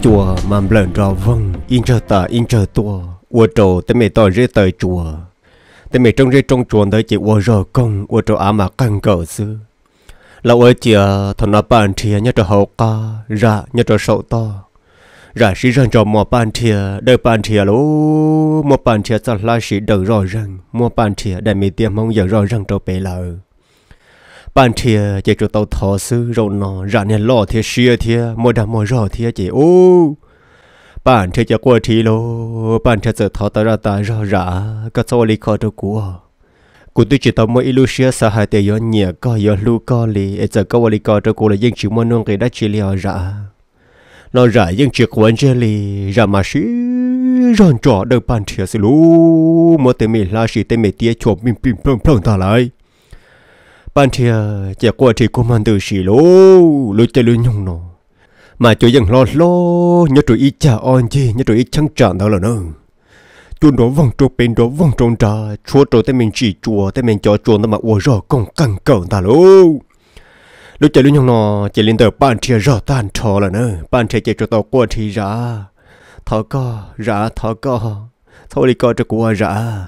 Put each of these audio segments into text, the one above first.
chùa mà lần ra vâng in chờ ta in chờ tua ua trầu tới mẹ tỏ rễ tới chùa tới mẹ trong rễ trong chùa tới chị ua rờ công ua trầu á mà căng cỡ sư là ua chìa thằng nó bàn thìa nhớ trò hậu ca ra nhớ trò sậu to ra sĩ rằng cho mò bàn thìa đợi bàn thìa lố mò bàn thìa sao la sĩ đợi rõ ràng mò bàn thìa đại mẹ tiêm mong giờ rõ ràng trầu bể lợi bạn thìa chỉ cho tàu thọ sư rồi nọ ra nên lo thìa xia thìa mua đam mua rõ thìa chỉ ô bạn thìa cho qua thì lô bạn thìa giờ thọ ta ra ta rõ rã các cháu lý khó cho của cụ tôi chỉ tao mỗi ilusia sa hai tề yon nhẹ có yon lu có lì giờ e có vali có cho cụ là dân chịu mua nông cái đã chỉ liều rã nó rã dân chịu quan chơi lì rã mà xí rọn trọ đâu bạn thìa xí lú mỗi tề mì la xí tề mì tía chộp mình pin plong plong ta lại bạn thì chả qua thì cô mang từ xì lô lô chơi lô nhung nó mà chú vẫn lo lo nhớ tụi ít chả on chi nhớ tụi ít chẳng trả đó là nữa chuột đó vòng trộn bên đó vòng trộn trà chuột trộn tới mình chỉ chuột tới mình cho chuột nó mà uo rõ còn căng cẩn ta lô lúc chơi lô nhung nó chỉ lên tờ bạn thì rõ tan trò là nữa bạn thì chỉ cho tao qua thì ra thọ co ra thọ co thôi đi co cho qua ra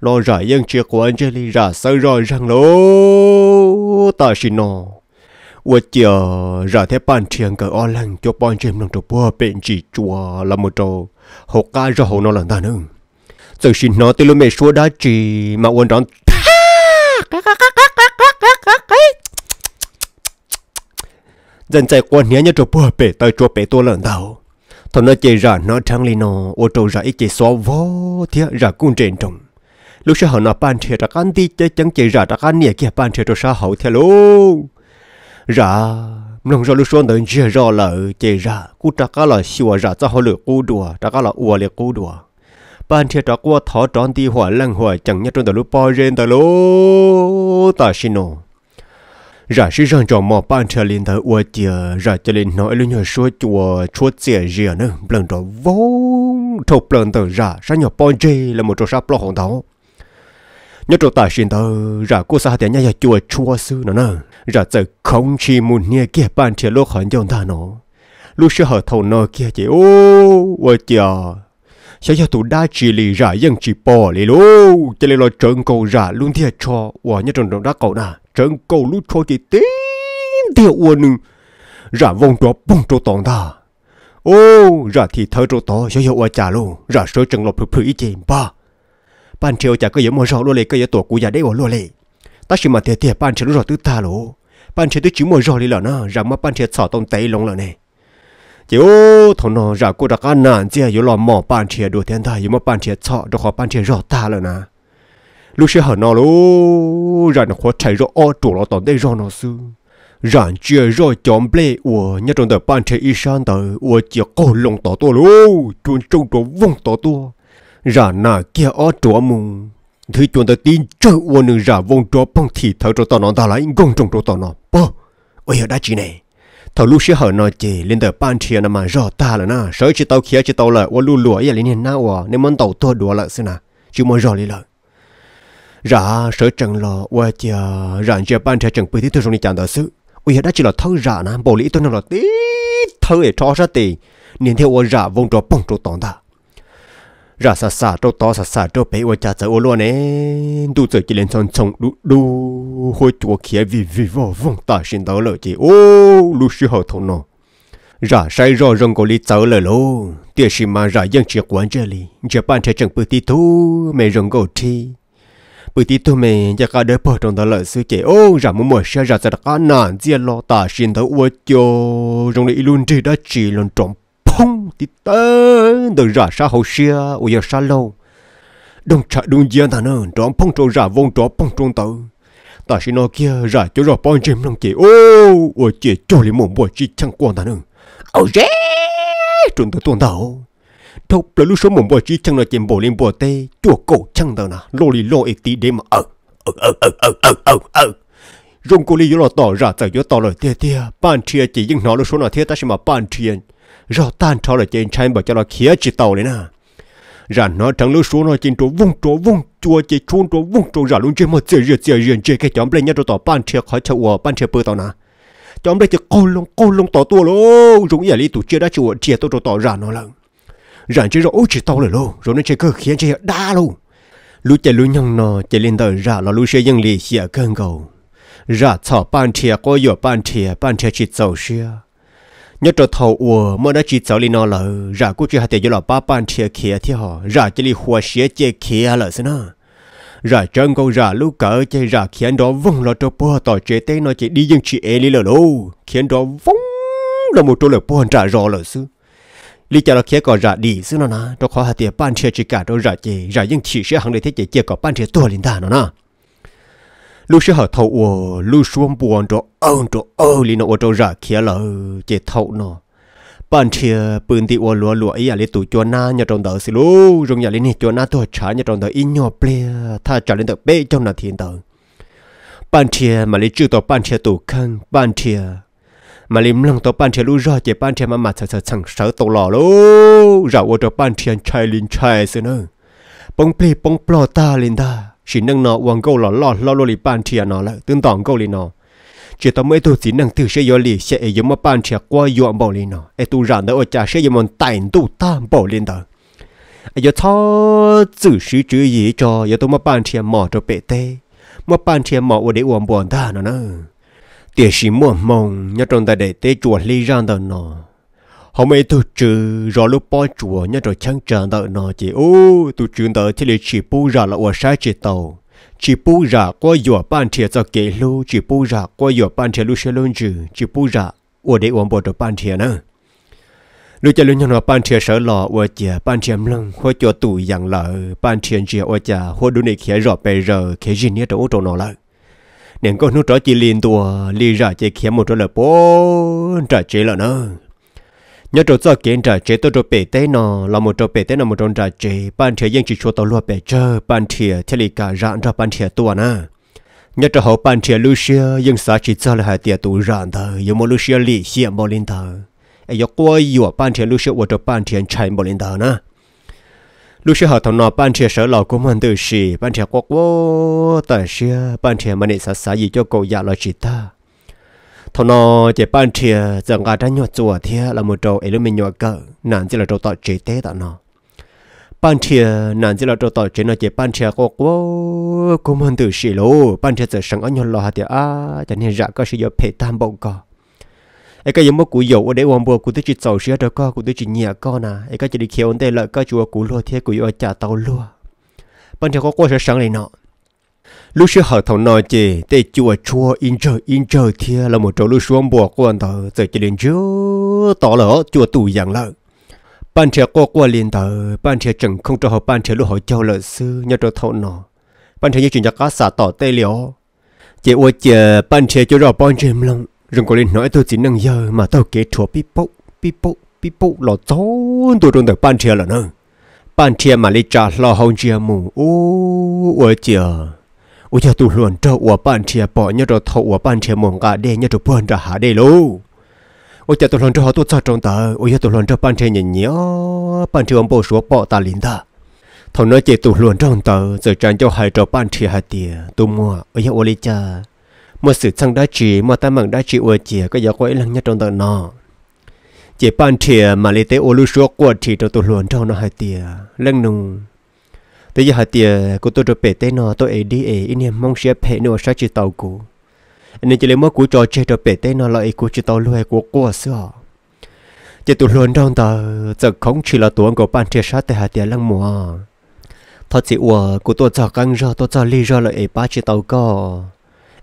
lo rải yên chia của Angelina chơi ra sơ rồi rằng lô ta xin nó ủa chờ ra thế bàn chuyện cỡ o lăng cho bọn chim nông trộm bùa bệnh chỉ chùa là một trò học ca ra hồ nó là ta nữa giờ xin nó tới lúc mẹ xua đá chỉ mà uốn đón dần chạy quan nhé nhớ trộm bùa bể tới chùa bể tôi lần tao thằng nó chơi ra nó trăng lên nó ô trâu ra ít chơi xóa vô thế ra cung trên trồng lúc sau họ nó bàn trẻ ra căn đi chơi chẳng chơi ra ra căn nè kia bàn trẻ cho sao hậu theo luôn ra lòng rồi lúc xuống nó chơi ra là chơi ra cú ra cá là xua à, ra cho họ lựa cú đùa ra cá là uo lựa cú đùa bàn trẻ ra qua thọ tròn đi hòa lăng hòa chẳng nhất trong đó lúc bao giờ đó lô ta xin nó ra sĩ rằng cho mò bàn trở lên tới ua chìa ra cho lên nói lên nhờ số chùa chúa chìa rìa nữa lần đó vô thục lần tới ra ra nhỏ bò là một trò sáp lo hồng đó nhớ trâu ta xin tờ ra cô sa tiền nhà nhà chùa chùa sư nó nè ra giờ không chỉ muốn nghe kia bàn chia lô khỏi dòng ta nó lúc xưa họ thầu nó kia chị ô ôi chờ sẽ cho tụi đa chỉ lì ra dân chỉ bỏ lì lô cho nên lo trơn cầu ra luôn thiệt cho và nhớ trần đồng đá cầu nè trơn cầu lúc cho chị tí thiệt uồn nưng ra vòng tròn bung cho toàn ta ô ra thì thơ cho to sẽ cho ua trả luôn ra sơ trần lọc phử phử ý chị ba bạn chiều chả cứ giống một rồi lô lì cái giống tổ cú già đấy bỏ lô lì ta chỉ mà thiệt thiệt bạn chiều nó rò tứ ta lỗ bạn chiều tứ chỉ một rồi lì lợn nó rằng mà bạn chiều sợ tông tay lông lợn này chiếu thằng nó rằng cô đã ăn nạn chia yếu lò mỏ bạn chiều đồ thiên tai yếu mà bạn chiều sợ đồ khó bạn chiều rò ta lợn à lúc xưa hở nó lỗ rằng nó khó chạy rồi o trụ nó tông tây rồi nó sư rằng chưa rồi chọn bể của nhà trong đời bạn chiều y san tờ của chiều cổ lông tỏ to lỗ chuyện trong đó vung tỏ to rả nà kia ó chúa mùng thứ chuẩn ta tin chơi uo nương rả vong chúa bông thì thở cho tao nó ta lại gông trong cho tao nó bơ ôi hả đã chị này thảo lúc sẽ hở nó chị lên tờ ban chia nằm mà rò ta là na sợ chị tao kia chị tao là uo lù lúa vậy lên na uo nên món tàu tua đùa lại xí na chị mà rò lên lại rả sợ chẳng lo uo chia rà chia ban chia chẳng bị thứ trong này chẳng đỡ sự ôi hả đã chị là thâu rả nà, bổ lý tôi nó là tí thâu để cho ra tiền nên theo uo rả vong chúa bông cho tao ta ra sa sa, trâu to sa sa, trâu bé ô cha cháu ô luôn nè đủ giờ chỉ lên sân sông đủ đủ hồi chúa kia vì vì vô vong ta xin đó lợi chị ô lu sư hậu thôn nó ra sai rồi rong cổ lý cháu lời lô tiếc gì mà ra dân chỉ quán chơi li chỉ bàn chơi chẳng bự tí thu mẹ rong cổ thi bự tí thu mẹ giờ cả đời bỏ trong đó lợi sư chị ô ra mua mua xe ra ra cả nạn diệt lo ta xin đó ô cho rong lý luôn đi đã chỉ luôn trọng phong thì tớ được ra xa hậu xia ô giờ xa lâu đông trả đông gia ta nè đón phong trào ra vong đón phong trộn tớ ta xin nó kia ra cho ra phong chim lòng chị ô ô chị cho lấy một bộ chị chẳng quan ta nè ô dễ trộn tớ tuôn đầu thâu là lúc số một bộ chị chẳng là chìm bộ lên bộ tê chùa cổ chẳng tớ nè lô lì lô ít tí đêm mà ở ở ở ở ở ở ở ở rung cô li yếu là tỏ ra tại yếu tỏ lời tia tia ban chia chỉ những nó lúc số nào tia ta xin mà ban chia rõ tan cho là trên tranh bởi cho là khía chỉ tàu đấy nè ra nó chẳng lưu xuống nó trên chỗ vung chỗ vung chùa chỉ chôn chỗ vung chỗ ra luôn trên một chữ rửa chữ rửa chữ cái chấm lên nhau cho tàu ban chia khỏi chợ ủa ban chia bơi tàu nè chấm lên chữ cô lông cô lông tàu tua lô dùng ý lý tụ chia đã chùa chia tôi cho tàu ra nó lần ra chỉ rõ chỉ tàu rồi luôn, rồi nó chơi cứ khía chỉ đa luôn lúc chơi lúc nhung nó chơi lên tàu ra là lúc chơi dân lì xịa cơn cầu ra chợ ban chia có giờ ban chia ban chia chỉ tàu xia nhất trò thầu ủa mơ đã chỉ cháu li nó là rả cũng chỉ hạt tiền là ba bàn chia kia thì họ rả chỉ li hoa xía chia kia là thế nào rả chân câu rả lúc cỡ chơi rả khiến đó vong là cho bò tỏ chế tế nó chỉ đi dân chị ê li là đâu khiến đó vong là một chỗ là bò rả rõ là sư li cho nó khía có rả đi sư nó nà cho khó hạt tiền bàn chia chỉ cả đó rả chơi rả dân chị sẽ hàng để thế chơi chơi có bàn chia to lên ta nó nà lúc xưa họ thâu ủa lúc xuống buồn cho ơn cho ơ li nó cho ra kia là chế thâu nó bạn chia bình đi ủa lúa lúa ấy à lấy tụ cho na nhà trong đó xí lú rồi nhà lấy này cho na tôi trả nhà trong đó ít nhỏ bê tha trả lên được bê trong là thiên tử bạn chia mà lấy chữ tao bạn chia tụ khăn bạn chia mà lấy lòng tao bạn chia lu ra chế bạn chia mà mà sợ sợ chẳng sợ tàu lò lú rồi ủa cho bạn chia chạy lên chạy xí nơ, bông ple bông plo ta lên ta chỉ nâng nó uống câu lò lò lò lò lì bàn chia nó là tương tỏng câu lì nó chỉ tao mới tu chỉ nâng từ xây yo lì sẽ ấy giống mà bàn chia qua yo bảo lì nó ai tu rằng đó ở cha xây giống mà tài tu tam bảo lì đó Ai giờ thao chữ sĩ chữ gì cho giờ tôi mà bàn chia mỏ cho bể tê mà bàn chia mỏ ở để uống buồn ta nó nữa tiền gì mua mông nhớ trong ta để tê chuột lì ra đó nó hôm mới tôi trừ rõ lúc bao chùa nhớ rồi chăng chờ đợi nó chị ô tôi trừ đợi thì lại chỉ bu ra là ở sai chị tàu chỉ bu ra qua giỏ ban thiệt cho kể lu chỉ bu ra qua giỏ ban thiệt lu sẽ luôn trừ chỉ bu ra ở đây ổn bộ được ban thiệt nữa lúc chơi luôn nhau là bàn thiệt sợ lò ở chè ban thiệt lăng hoa cho tụi dạng lợ ban thiệt chè ở chè hoa đu này khía rõ bề rờ khía gì nhớ đâu trâu nó lại nên con nó trở chỉ liền tua li ra chỉ khía một chỗ là bốn trả chỉ là nữa nhớ trâu cho kiến trả chế tôi trâu bể tế nó là một trâu bể tế nó một trâu trả chế ban chế dân chỉ cho tàu lúa bể chơ ban chế thiệt lì cả rạn ra ban chế tua na nhớ trâu hậu ban chế Lucia dân xã chỉ cho là hai tiệt tụ rạn thờ yêu một Lucia lì xiêm bao linh thờ ai yêu qua yêu ban chế Lucia ở trâu ban chế chạy bao linh thờ na Lucia hậu thằng nó ban chế sở lão của mình từ xì ban chế quốc vô tờ xia ban mà mình xã xã gì cho cậu già dạ lo chỉ ta thằng nó chỉ ban chia chẳng cả trang nhỏ chùa thì là một chỗ ấy là mình nhỏ cỡ nàng chỉ là chỗ tọt chế tế đó nó ban chia nàng chỉ là chỗ tọt chế nó chỉ ban chia có có cũng mình tự xì lô ban chia giờ sáng ở nhỏ lo thì à cho nên ra có sự do phê tam bầu cả ấy cái giống mà cú dầu ở đây hoàng bùa cú tới chỉ sầu sữa đó có cú tới chỉ nhẹ co nà ấy cái chỉ đi khéo đây lợi cái chùa cú lo thì cú ở trả tàu lo ban chia có quá sự sáng này nọ lúc xưa họ thầu nói chị để chùa chùa in chờ in chờ thia là một chỗ lúc xuống bùa của anh thầu giờ chỉ đến chưa tỏ lỡ chùa tù dạng lợi. ban trẻ qua qua liền thờ ban trẻ chẳng không cho họ ban trẻ lúc họ cho lợ sư nhớ cho thầu nọ ban trẻ như chuyện nhà cá xả tỏ tê liễu chị ôi chờ ban trẻ cho rõ ban trẻ lòng rừng có liền nói tôi chỉ năng giờ mà tao kế chùa bí bốc bí bốc bí bốc lọ trốn tôi trong được ban trẻ là nữa ban trẻ mà lấy trả lo hồng chia mù ô ôi chị 我要读论这我半天把你这头我半天忙个的，你这不着哈的喽。我要读论这好多杂种的，我要读论这半天人鸟，半天我不说报大林的。thằng nói chỉ tụ luôn trong tờ giờ chẳng cho hai trò ban chỉ hai tiền tụ mua ở nhà ô lý cha mà sự sang đá chỉ mà ta mảng đá chỉ ô chỉ có giờ quay lăng nhất trong tờ nó chỉ ban chỉ mà lấy tế ô số của chỉ cho tụ luôn trong nó hai tiền lăng nung tới giờ tiề ờ, cô tôi được bể tên nó tôi ấy đi ấy anh em mong sẽ bể nó sẽ chỉ tàu cũ anh chỉ lấy mỗi cú cho chơi được bể tên nó lại cú chỉ tàu lùi của cô xưa chỉ tụi luôn trong tờ giờ không chỉ là tuần của ban chia sát tại hạt tiề lăng mùa thật sự ủa cô tôi cho căng ra tôi cho ly ra lại ấy ba chỉ tàu co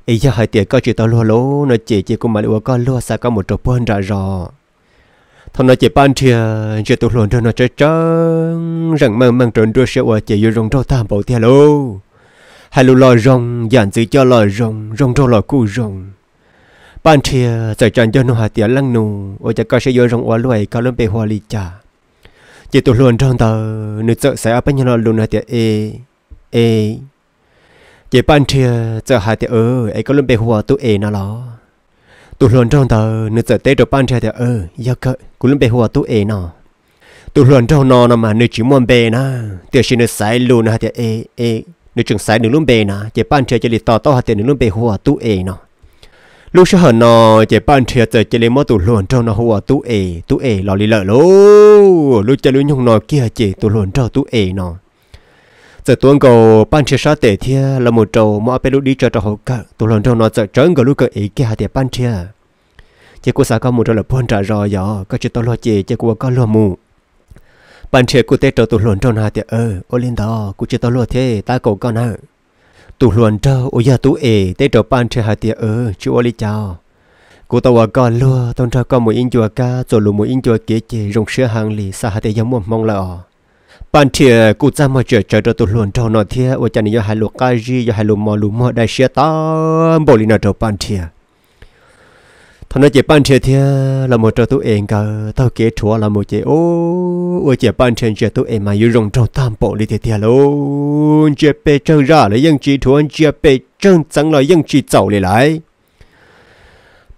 ấy giờ hạt tiề có chỉ tàu lùi lố nó chỉ chỉ cũng mà lùi co lùi sao có một trò bơn ra rồi thằng nó chỉ ban chia chỉ tụt luôn cho nó chơi trắng rằng mang mang trốn đua sẽ qua chỉ vô rong rau tam bảo theo luôn hai lô lò rong dàn giữ cho lò rong rong rau lò cu rong ban chia giải tràn cho nó hạt tiền lăng nụ ở cha có sẽ vô rong qua lùi cao lớn bề hoa lì cha chỉ tụt luôn trong tờ nữ trợ sẽ áp nhau luôn hạt tiền e e chỉ ban chia sợ hạt tiền ơi ấy có lớn bề hoa tụ e nào đó ตุลนจ้องตาเนื้อเตะตัวปั้นใจเถอะเออยากษ์กูลืมไปหัวตัวเองเนาะตุลนจ้องนอนมาเนื้อจิมวนเบนะเดี๋ยวชินสายลูนะเถอเอเอเนื้อจึงสายหนึ่งลุ่มเบนะเจ็บปั้นเใจจะลิต่อต่อเถยวหนึ่งลุ่มไปหัวตัวเองเนาะลูกชายนอเจ็บปั้นเถอะจะเจริญมอตุลนจ้องนอหัวตัวเองตัวเองหล่อลีเลอลูลูกจะลุยยงนอเกี่ยเจตุลนจ้องตัวเองเนาะ giờ tuần cầu ban chia sát tệ thia là một trầu mà bên lúc đi cho trò hậu cả tụ lần trong nó giờ trấn cái lúc cái ý kia thì ban chia chỉ cô xã có một trò là buôn trả rồi giờ có chỉ tao lo chị chỉ cô có lo mù ban chia cụ tết trò tụ lần trong hà thì ờ ô lên đó cô chỉ tao lo thế ta cầu con à tụ lần trâu ô giờ tụ ế tết trò ban chia hà thì ờ chú ô đi chào cô tàu à có lo tông trâu có một in chùa ca rồi lù một in chùa kia chị rong sữa hàng lì sao hà thì giống mong là bạn thì cụ ra mà chơi chơi chờ tôi luôn cho nó thế ở chân yo hai lô cà gì yo hai lô mò lô mò đại xe ta bồ lì nào bạn thì thằng nó chơi bạn thì thế là một trò tôi em cả tao kế chúa là một chơi ô ở chơi bạn thì chơi tôi em mà yêu rồng trong tam bộ lì thế thế luôn chơi bê trăng ra là dân chỉ thuần chơi bê trăng trắng là dân chỉ giàu lại lại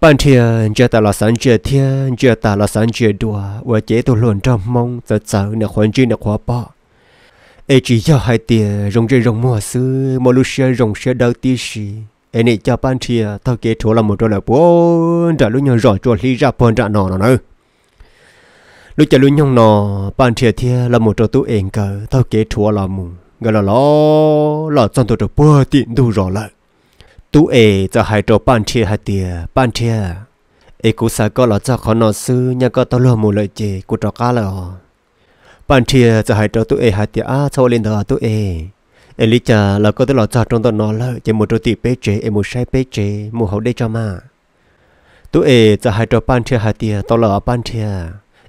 ta ta là là và chế mong chi 半天就到了三界天，就到了三界多，我接都乱着梦，在走那环境的花吧。ai chỉ cho hai tiền rồng chơi rong mua sư mua lúc xe rong xe đau tí xì ai này cho ban thìa tao kể chỗ là một đôi là bốn trả lúc nhau rõ cho lý ra bốn trả nọ nọ nữa lúc trả lúc nhau nọ ban thìa thìa là một đôi tú ẻn cờ tao kể chỗ là mù gọi là lo là trong tôi được bốn tiền đủ rõ lại tú ê e cho hai trò ban chia hai tia ban chia ê e cú sa có là cho khó nó sư nhà có tao lo mù lợi chê cú trò cá là ban chia cho hai trò tú ê e hai tia á sau lên đó tú ê ê lý cha là có tao lo cho trong tao nó lợi chê một trò tì bê chê ê một sai bê chê một hậu đây cho mà tú ê cho hai trò ban chia hai tia tao lo ban chia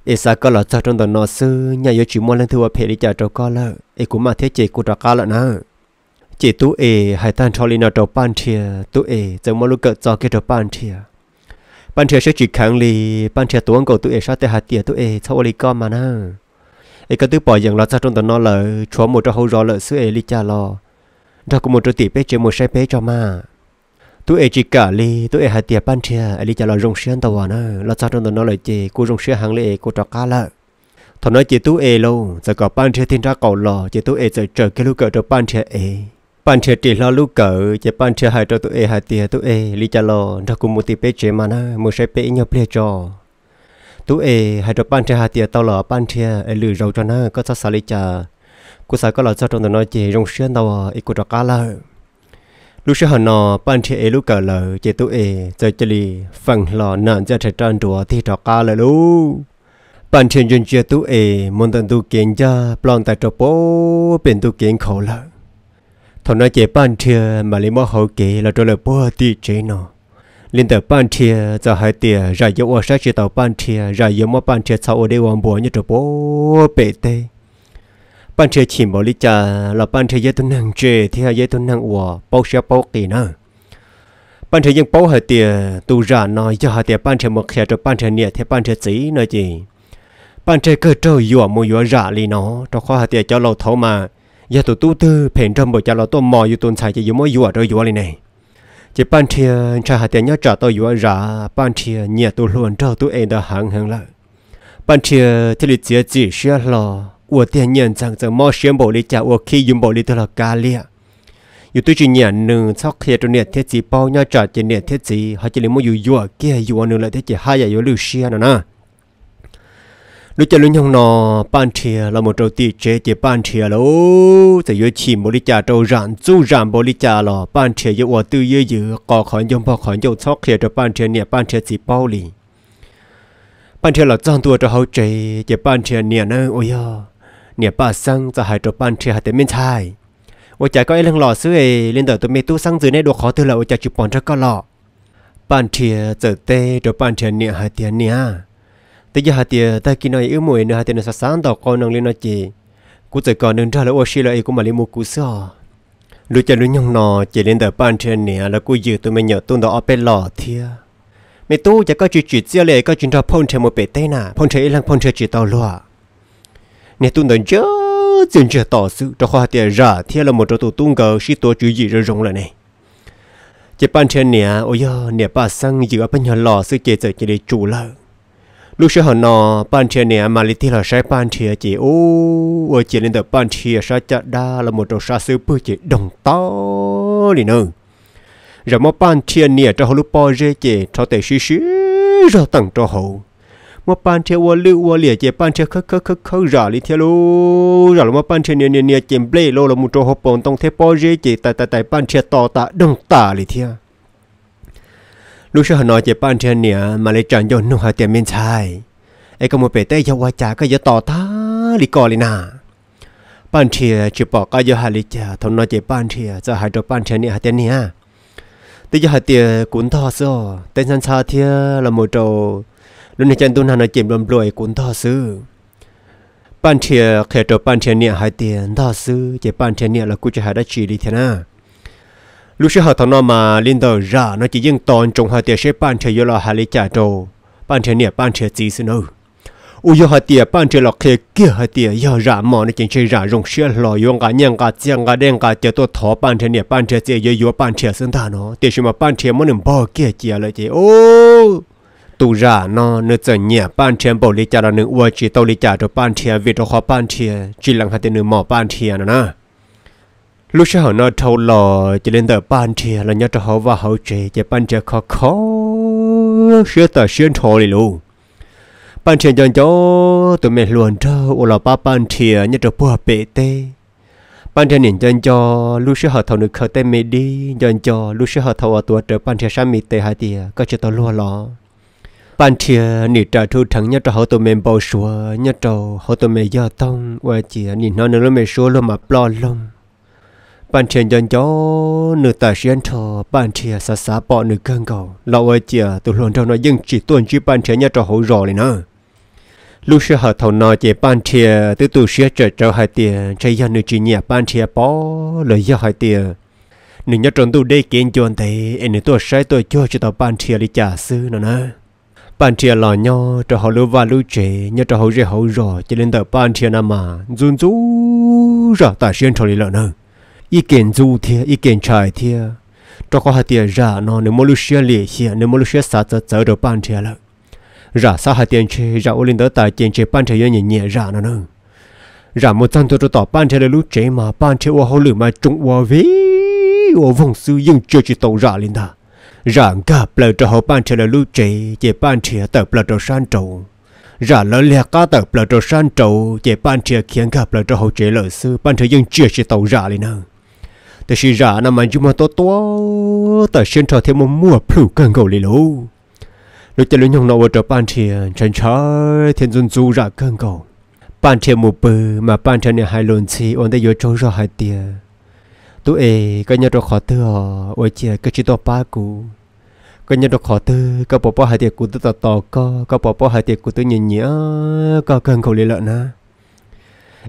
ê sa có là cho trong tao nó sư nhà yêu chỉ mua lên thua phê lý cha trò cá lợi ê cú mà thế chê cú trò cá là nào chỉ tu ê hai tan cho linh đầu ban chia tu ê giống mà lúc cỡ cho cái đầu ban chia ban chia sẽ chỉ kháng lì, ban chia tu ông cậu tu ê sao thế hạt tiệt tu ê sau li con mà na ê cái tu bỏ rằng là sao trong tuần nó là chúa một cho hậu rõ lợi sư ê li cha lo đó cũng một chỗ tỷ bé chơi một sai bé cho mà tu ê chỉ cả li tu ê hạt tiệt ban chia ê li cha lo rong xuyên tàu na là sao trong tuần nó là chỉ cô dùng xuyên hàng lì, cô cho cá lợi thằng nói chỉ tu ê lâu giờ có ban chia thiên ra cầu lò chỉ tu ê giờ chờ cái lúc cỡ cho ban chia ê bạn trẻ chỉ lo lúc cỡ chỉ bạn trẻ hai cho tụi e hai tia tụi e lý cha lo nó cũng một tí bé chế mà nó một sẽ bé nhau bé cho tụi e hai cho bạn trẻ hai tia tao lo bạn trẻ e lử rầu cho na có sao sao lý cha cô sao có lo cho trong nói chỉ dùng xuyên tao e cô trò cá lơ lúc xưa nó bạn trẻ e lúc cỡ lờ chỉ tụi e giờ chỉ lì phần lo nản cho trẻ trăn đùa thì trò cá lờ luôn. bạn trẻ dân chơi tụi e muốn tận tụi kiến cha plon tại chỗ bố bên tụi kiến khổ lờ thằng nó chế ban chia mà lấy mỏ hậu kỳ là cho là bùa tì chế nó liên tờ ban chia giờ hai tiền ra dấu ở sát chế tàu ban chia ra dấu mỏ ban chia sau ở đây hoàng bùa như chỗ bố bể tê ban chia chỉ mỏ lý cha là ban chia dây tuấn năng chế thì hai dây tuấn năng hòa bao xe bao kỳ nữa ban chia dân bao hai tiền tu ra nó giờ hai tiền ban chia một xe cho ban chia nhẹ thì ban chia chỉ nói gì ban chia cơ trâu yểu mua yểu ra lì nó cho khoa hai tiền cho lâu thấu mà giờ tụi tu tư phèn trong bộ cha lo tôi mò yêu tôn xài chỉ yêu mỗi yêu ở đâu yêu đây này chỉ ban chia cha hạt tiền nhớ trả tôi yêu ra ban chia nhà tôi luôn trao tôi em đã hàng hàng lại ban chia thì lịch chỉ chỉ sẽ lo của tiền nhận rằng rằng mò xem bộ lịch trả của khi dùng bộ lịch tôi là cá lia yêu tôi chỉ nhà nương sau khi tôi nhận thiết chỉ bao nhớ trả chỉ nhận thiết chỉ họ chỉ lấy mỗi yêu yêu kia yêu nữa lại thiết chỉ hai giờ yêu lưu xia nữa nè lúc cha lúc nhông nọ ban thìa là một trâu tì chế chế ban thìa lô tại yếu chỉ một lít trà trâu rạn chú rạn một lít trà lò ban thìa yếu ở tư yếu yếu có khỏi nhông bỏ khỏi nhông sóc khía cho ban thìa nè ban thìa chỉ bao lì ban thìa là trang tua cho hậu chế chế ban thìa nè nè ôi ya nè ba sang cho hai cho ban thìa hai tên miên thai ôi cha có ai lăng lọ xứ ấy lên đầu tôi mê tu sang dưới này đồ khó từ là ôi cha chụp bọn cho có lọ ban thìa giờ tê cho ban thìa nè hai tiền nè tới giờ hạt tiền ta kinh nói yếu mùi nữa hạt tiền nó sáng tỏ con năng lên nó chỉ cú tới còn nâng ra là ô xí lại cũng mà lấy mua cú sò lúc chờ lúc nhung nọ chỉ lên đợt ban trên nè là cú dự tụi mình nhớ tuôn đó ở bên lò thia mẹ tu chả có chuyện chuyện xưa lệ có chuyện ra phong trời một bể tê nà phong trời lang phong trời chỉ tàu lọ nè tuôn đó chớ chuyện chơi tỏ sự cho khoa tiền ra thia là một chỗ tụ tuôn cờ xí tổ chuyện gì rồi rồng lại này chỉ ban trên nè ôi giờ nè ba sang giữa bên nhà lò sự chế trợ chỉ để chủ lợi ลูกเช่าหนอปันเชียเนี่ยมาลิที่เราใช้ปันเชียจีโอวัวเจียนเดอปันเชียใช้จัดได้ละหมดตัวซาซื้อเพื่อจีดงโตนี่นึงจะมาปันเชียเนี่ยจะฮอลุปอเจเจทอเตชิชิจะตั้งจะฮู้มาปันเชียวัวลิอวัวเหลี่ยเจปันเชียคึกคึกคึิคึกจ่าลิที่ลูจ่าละมาปันเชียเนี่ยเนี่ยเจมเบลโลละหมดตัวฮอปปงต้องเทปอเจเจแต่แต่แต่ปันเชียต่อตาดงตาลิที่ลูกชายนอเจ็บป้านเทียนเนี่ยมาเลยจอนยนนุ่งหาเตียมเมียนชายไอ้กมเปเต้ยาวาจาก็ยต่อท้าลิกอลินาป้านเทียจีปอกก็ยหาลิจาทนนอเจ็บป้านเทียจะหาดอกป้านเทียนเนี่ยหาเตียนเนี่ยต่ยหาเตียกุนทอซ้อเต้นชันชาเทียละโมโตลุนในจันตุนหานอเจ็บลมรวยกุนทอซื้อป้นเทียเขตดอกป้นเทียเนี่ยหายเตียนทอซื้อเจ็บป้นเทียเนี่ยเรากูจะหาได้ชีดิเทน่า lúc xưa họ thằng nó mà lên đầu ra nó chỉ dừng toàn trồng họ tiệt sẽ ban chơi vô là hà lý trả đồ ban chơi nè ban chơi gì xin đâu u yo họ tiệt ban chơi lọ kia kia họ tiệt yo ra mò nó chỉ chơi ra rồng xưa lò yo cả nhang cả chiang cả đen cả chơi tôi thọ ban chơi nè ban chơi gì giờ yo ban chơi xin ta nó tiệt xưa mà ban chơi muốn nằm bò kia kia lại chơi ô tu ra nó nó chơi nhẹ ban chơi bảo lý trả là nửa uo chỉ tao lý trả đồ ban chơi việt cho họ ban chơi chỉ lăng họ tiệt nửa mò ban chơi nữa nè lúc sau họ nó thâu lò chỉ lên tờ ban chia là nhớ cho họ và họ chơi, chỉ ban chia khó khó sửa tờ xuyên thô đi luôn ban chia cho cho tụi mình luôn cho ô là ba ban chia nhớ cho bùa bể tê ban chia nhìn cho cho lúc sau họ thâu nước khởi tê mê đi cho cho lúc sau họ thâu ở tuổi trở ban chia sáng mì tê hai tia có chơi tao lúa lò ban chia nị trả thu thắng nhớ cho họ tụi mình bao sủa nhớ cho họ tụi mình do tông và chỉ nhìn nó nữa là mình sủa luôn mà lo lông bạn trên dân cho nữ ta xuyên cho bạn trẻ xa xa bỏ nữ cân cầu lâu ơi chia tụi luôn trong nói dân chỉ tuần chỉ bạn trẻ nhà trò hậu rồi này nè lúc xưa họ thầu nói chỉ bạn trẻ từ tụi xưa trở trở hai tiền chạy gia nữ chỉ nhà bạn trẻ bỏ lời gia hai tiền nữ nhà tròn tụi đây kiện chuẩn thế em nữ tôi sai tôi cho cho tao bạn trẻ đi trả sư nữa nè bạn trẻ lò nho trở họ lưu và lưu trẻ nhà trò hậu rồi hậu rồi cho nên tờ bạn trẻ nằm mà run rú ra ta xuyên cho đi lợn nữa ý kiến du thiê ý kiến trái thiê cho có hai tiền ra nó nếu mua lúc xe lì xe nếu mua lúc xe sát chở được ban thiê ra sao hai tiền chơi ra ô linh đỡ tài tiền chơi ban thiê nhẹ nhẹ ra nó nữa ra một trăm tôi tỏ ban thiê lúc chế mà ban thiê ô hậu lử mà chúng ô vĩ ô vùng sư dùng chưa tàu ra linh ta ra cả bờ họ ban thiê lúc chế chế ban thiê tờ bờ cho san trầu ra lỡ lẹ cá tờ bờ cho san trầu chế ban thiê khiến cả họ chế lỡ sư ban thiê dùng chưa tàu ra linh nữa แต่ชีรานะมันจุมาตัวตัวแต่เช่นทอเทมมัวพลูกันเกาเลยลูลูจะลุยงนอวจะปานเทียนฉันชาเทียนจุนจูรักกันเกาปานเทียนมูเปอมาปานเทียนเนี่ยหายลนซีอันได้ยอจงรอหายเตียตัวเอก็ยังจะขอเตอโอเจียก็ชิดตัวป้ากูก็ยังจะขอเตอก็ปอปอหายเตียกูตัวต่อก็ก็ปอปอหายเตียกูตัวเนี้ยก็กันเกาเลยละนะ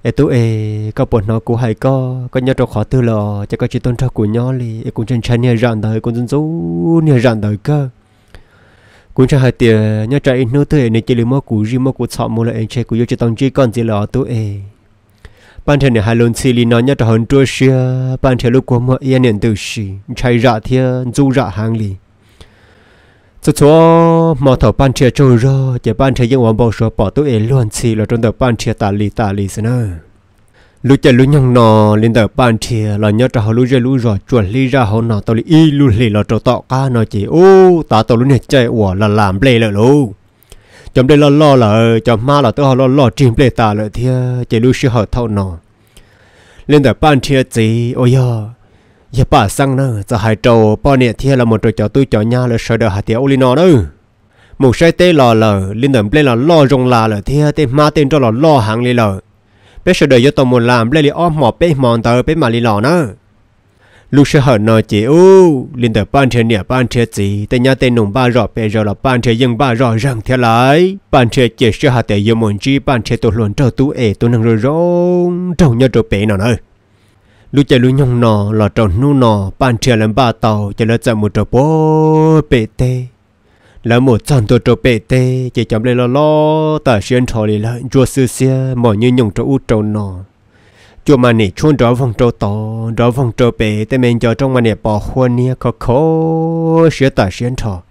ê tú ê có bọn nó cũng hay có có nhớ trong khó tư lò chắc có chỉ tôn trọng của nhau li cũng chân chân nhà rạn đời cũng dân số nhà rạn đời cơ cũng cho hai tiền nhớ chạy nô tư ê này chỉ lấy máu củ riêng máu củ sọ mua lại chơi của yêu chỉ tông chỉ còn gì lò tú ê ban thề này hai lần xì li nó nhớ trong hơn trôi xia ban thề lúc qua mua yên nhận từ xì chạy rạ thiên du rạ hàng li số số mà thầu ban chia trôi rồi chỉ ban chia những ông bầu số bỏ tôi ấy luôn xì là trong tờ ban chia tà lì tà lì xin lúc chơi lúc nhung nọ lên tờ ban chia là nhớ trò lúc chơi lúc rồi chuẩn ly ra họ nọ tôi y lúc lì là trò tọ cá nó chỉ ô ta tao lúc này chơi ủa là làm play lợi luôn chấm đây là lo là chấm ma là tôi họ lo lo chìm play tà lợi thia chỉ lúc sư hở thâu nọ lên tờ ban chia gì ôi giờ giờ bà sang nữa giờ hai trâu bà nè thì là một trâu cho tôi chó nhà là sợ đỡ hạt li olino nữa một sai tê lò lờ liên đầm lên là lo rong là là thì tê ma tên cho là lo hàng lì lờ bé sợ đỡ do tôi muốn làm lên lì ôm mò bé mòn tờ bé mà lì lò nữa lúc sợ hở nói chị u liên đầm ban chơi nè ban chơi gì tê nhà tê nùng ba rọ bé rồi là ban chơi dân ba rọ rằng thế lại ban chơi chỉ sợ hạt tiền yêu muốn chi ban chơi tôi luôn cho tôi ế tôi năng rồi rong trâu nhà trâu bé nào nữa lúc chạy lúc nhông nọ là trò nu nọ bàn chia làm ba tàu chạy là chạy một trò bố bê tê là một chân tôi trò bê tê chạy chậm lên lo lo ta xuyên trò lì lại chua sư xia mỏ như nhông trò u trò nọ chua mà nè chôn rõ vòng trò to rõ vòng trò bê tê mình cho trong mà nè bỏ hoa nia khó khó xia ta xuyên trò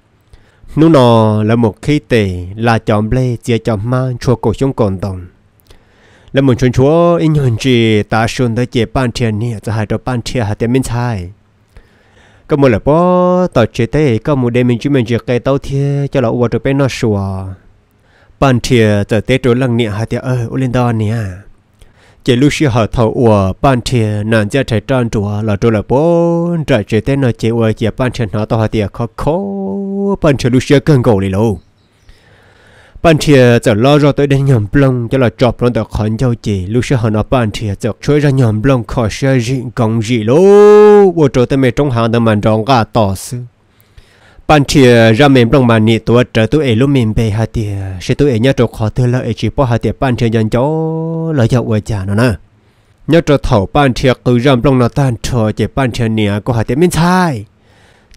nu nọ là một khi tê là chậm lê chia chọn mang chua cổ xuống còn đồng แล้วมันชวนชัวอินยนจีตาชนได้เจ็บปานเทียนเนี่ยจะหายตัวปานเทียหาแต่ไม่ใช่ก็มูละปอต่อเจเต้ก็มูเดมินจีมันเจไกเต้าเทียจะเราอวดตัวเป็นนอชัวปานเทียจะเตะตัวลังเนี่ยหาแต่เอออุลินดอนเนี่ยเจลูชิหาเทาอวปานเทียนานจะใช้จานตัวเราตัวละปอจะเจเต้นอเจอวเจียปานเทียนหาตัวหาเตียเขาโปานเทียลูเชียเกังโกเลยลู bạn thìa sẽ ờ, lo cho tới đến nhầm blong cho là chọc nó được khẩn châu chỉ lúc sẽ hơn ở bạn thìa sẽ chơi ra nhầm blong khỏi sẽ gì công gì lô vô trở tới mấy trong hàng tầm mình rong gà tỏ sư bạn thìa ờ, ra mềm blong mà nị tuổi trở tuổi ấy lúc mềm bề hạt thìa ờ, sẽ tuổi ấy nhớ chỗ khó thứ là ấy chỉ bỏ hạt thìa bạn thìa dần cháu lời dạo ở già nó nè nhớ chỗ thầu bạn thìa cứ ra blong nó tan trở chỉ bạn thìa nịa có hạt thìa miếng chai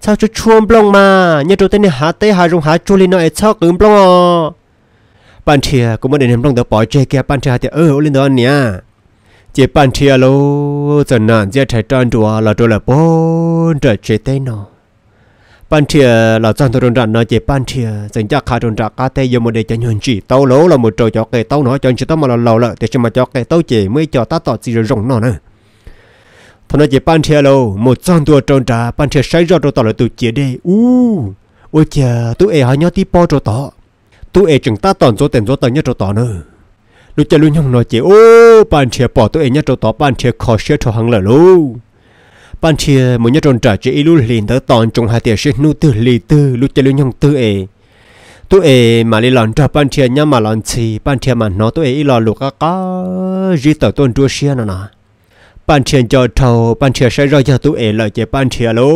sao cho chuông blong mà nhớ chỗ tên nè hạt tê hà rong hạt chuối lên nó ấy sao cứ blong à bạn chia cũng muốn đến em trong đó bỏ chơi kia bạn chia thì ơ lên đó nha chỉ bạn chia lô giờ nạn giờ trái tròn đùa là đùa là bốn trở chế tê nó bạn chia là tròn tôi tròn tròn chỉ bạn chia dành cho khai tròn tròn cá tê giờ một đề cho nhường chỉ tao lố là một trò cho cái tao nó cho chỉ tao mà lầu lợi thì chỉ mà cho cái tao chỉ mới cho ta tỏ gì rồi rồng nó nữa thôi nó chỉ ban chia lâu một trăm tua tròn trà ban chia sai rồi tao là tụi chia đi u ôi chà tụi ấy hỏi nhau tí po rồi tao tu e chừng ta tòn chỗ tiền chỗ tao nhất chỗ tao nữa lúc chơi luôn nhung nói chị ô ban chia bỏ tu e nhất chỗ tao bàn chia khó chia cho hàng lợ luôn ban chia mỗi nhất tròn trả chị luôn liền tới tòn trong hai tiền sẽ nu tư lì tư lúc chơi luôn nhung tư e tu e mà lì lòn trả ban chia nhá mà lòn chi ban chia mà nó tu e lò lục cá cá gì tờ tuần chúa xia nè nà ban chia cho thầu ban chia sẽ rồi giờ tu e lại chơi ban chia lô